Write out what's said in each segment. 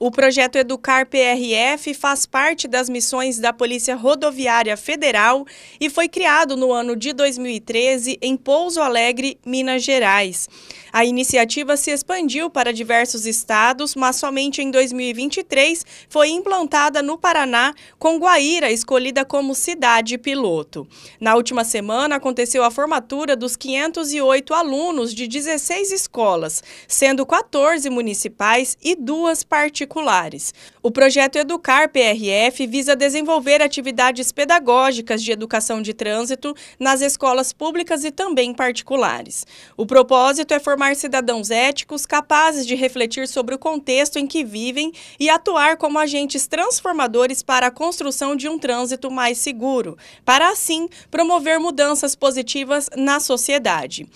O projeto Educar PRF faz parte das missões da Polícia Rodoviária Federal e foi criado no ano de 2013 em Pouso Alegre, Minas Gerais. A iniciativa se expandiu para diversos estados, mas somente em 2023 foi implantada no Paraná, com Guaíra escolhida como cidade piloto. Na última semana aconteceu a formatura dos 508 alunos de 16 escolas, sendo 14 municipais e duas particulares o projeto Educar PRF visa desenvolver atividades pedagógicas de educação de trânsito nas escolas públicas e também particulares. O propósito é formar cidadãos éticos capazes de refletir sobre o contexto em que vivem e atuar como agentes transformadores para a construção de um trânsito mais seguro, para assim promover mudanças positivas na sociedade.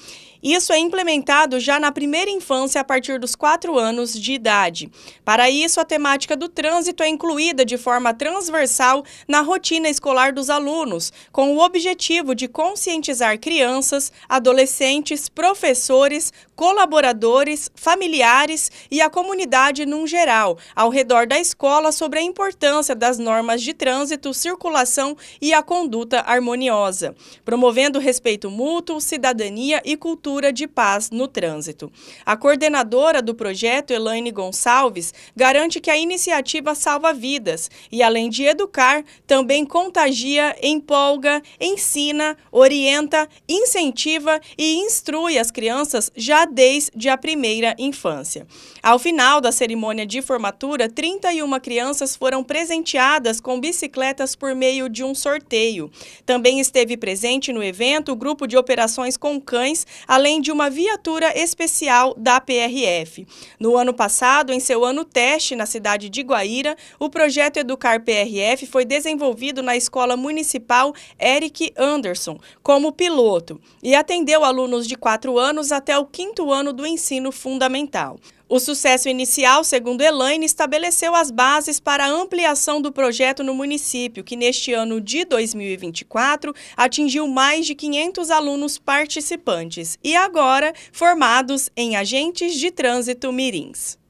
Isso é implementado já na primeira infância a partir dos 4 anos de idade. Para isso, a temática do trânsito é incluída de forma transversal na rotina escolar dos alunos, com o objetivo de conscientizar crianças, adolescentes, professores, colaboradores, familiares e a comunidade num geral, ao redor da escola, sobre a importância das normas de trânsito, circulação e a conduta harmoniosa, promovendo respeito mútuo, cidadania e cultura cultura de paz no trânsito. A coordenadora do projeto, Elaine Gonçalves, garante que a iniciativa salva vidas e, além de educar, também contagia, empolga, ensina, orienta, incentiva e instrui as crianças já desde a primeira infância. Ao final da cerimônia de formatura, 31 crianças foram presenteadas com bicicletas por meio de um sorteio. Também esteve presente no evento o grupo de operações com cães, além além de uma viatura especial da PRF. No ano passado, em seu ano teste na cidade de Guaíra, o projeto Educar PRF foi desenvolvido na Escola Municipal Eric Anderson, como piloto, e atendeu alunos de 4 anos até o quinto ano do ensino fundamental. O sucesso inicial, segundo Elaine, estabeleceu as bases para a ampliação do projeto no município, que neste ano de 2024 atingiu mais de 500 alunos participantes e agora formados em agentes de trânsito mirins.